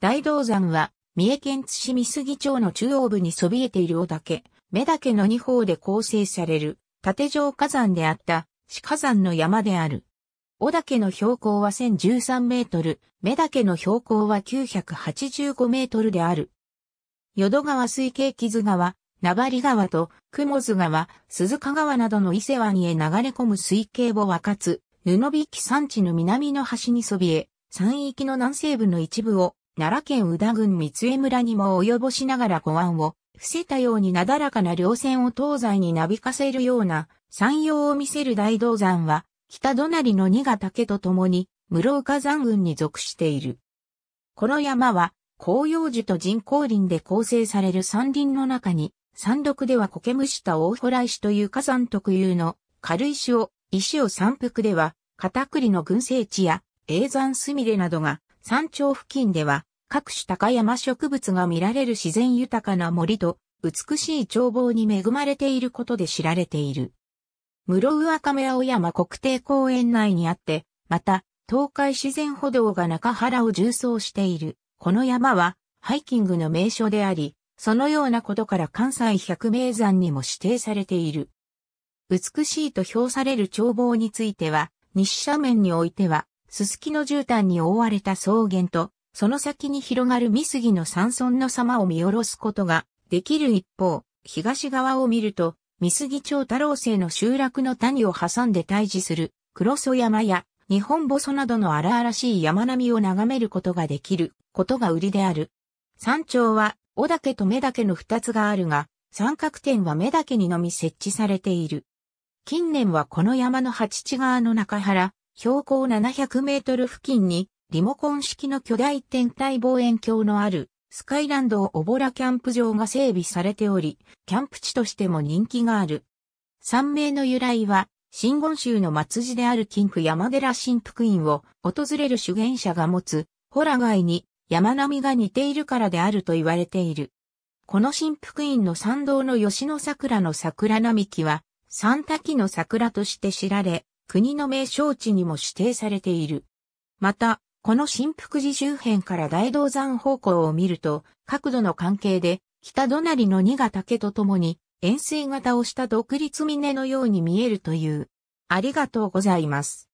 大道山は、三重県津市三杉町の中央部にそびえている尾岳、目岳の二方で構成される、縦状火山であった、死火山の山である。尾岳の標高は1013メートル、目岳の標高は985メートルである。淀川水系木津川、名張川と雲津川、鈴鹿川などの伊勢湾へ流れ込む水系を分かつ、布引山地の南の端にそびえ、山域の南西部の一部を奈良県宇田郡三江村にも及ぼしながら湖案を伏せたようになだらかな稜線を東西になびかせるような山陽を見せる大道山は北隣の新潟岳と共に室岡山群に属している。この山は紅葉樹と人工林で構成される山林の中に山麓では苔むした大洞石という火山特有の軽石を、石を山腹では、片栗の群生地や、永山すみれなどが山頂付近では各種高山植物が見られる自然豊かな森と美しい眺望に恵まれていることで知られている。室上亀青山国定公園内にあって、また東海自然歩道が中原を縦走している。この山はハイキングの名所であり、そのようなことから関西百名山にも指定されている。美しいと評される眺望については、西斜面においては、すすきの絨毯に覆われた草原と、その先に広がる三杉の山村の様を見下ろすことができる一方、東側を見ると、三杉町太郎生の集落の谷を挟んで退治する黒曽山や日本細などの荒々しい山並みを眺めることができることが売りである。山頂は尾岳と目岳の二つがあるが、三角点は目岳にのみ設置されている。近年はこの山の八地川の中原、標高700メートル付近にリモコン式の巨大天体望遠鏡のあるスカイランドオボラキャンプ場が整備されており、キャンプ地としても人気がある。山名の由来は、新言宗の末寺である金府山寺神福院を訪れる修験者が持つ、ホラ街に山並みが似ているからであると言われている。この神福院の参道の吉野桜の桜並木は、三滝の桜として知られ、国の名勝地にも指定されている。また、この新福寺周辺から大道山方向を見ると、角度の関係で、北隣の2ヶ岳とともに、円錐型をした独立峰のように見えるという。ありがとうございます。